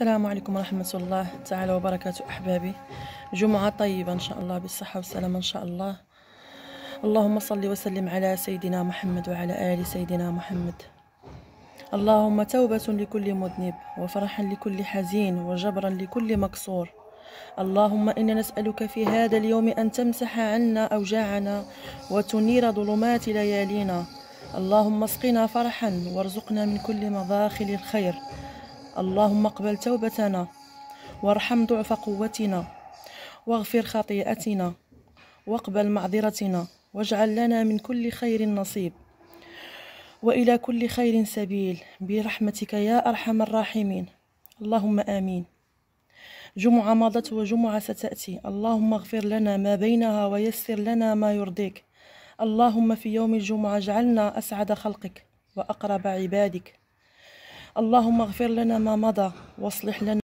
السلام عليكم ورحمة الله تعالى وبركاته أحبابي جمعة طيبة إن شاء الله بالصحة والسلامة إن شاء الله اللهم صل وسلم على سيدنا محمد وعلى آل سيدنا محمد اللهم توبة لكل مذنب وفرحا لكل حزين وجبرا لكل مكسور اللهم إنا نسألك في هذا اليوم أن تمسح عنا أوجاعنا وتنير ظلمات ليالينا اللهم اسقنا فرحا وارزقنا من كل مضاخل الخير اللهم اقبل توبتنا وارحم ضعف قوتنا واغفر خطيئتنا واقبل معذرتنا واجعل لنا من كل خير نصيب والى كل خير سبيل برحمتك يا ارحم الراحمين اللهم امين جمعه مضت وجمعه ستاتي اللهم اغفر لنا ما بينها ويسر لنا ما يرضيك اللهم في يوم الجمعه اجعلنا اسعد خلقك واقرب عبادك اللهم اغفر لنا ما مضى واصلح لنا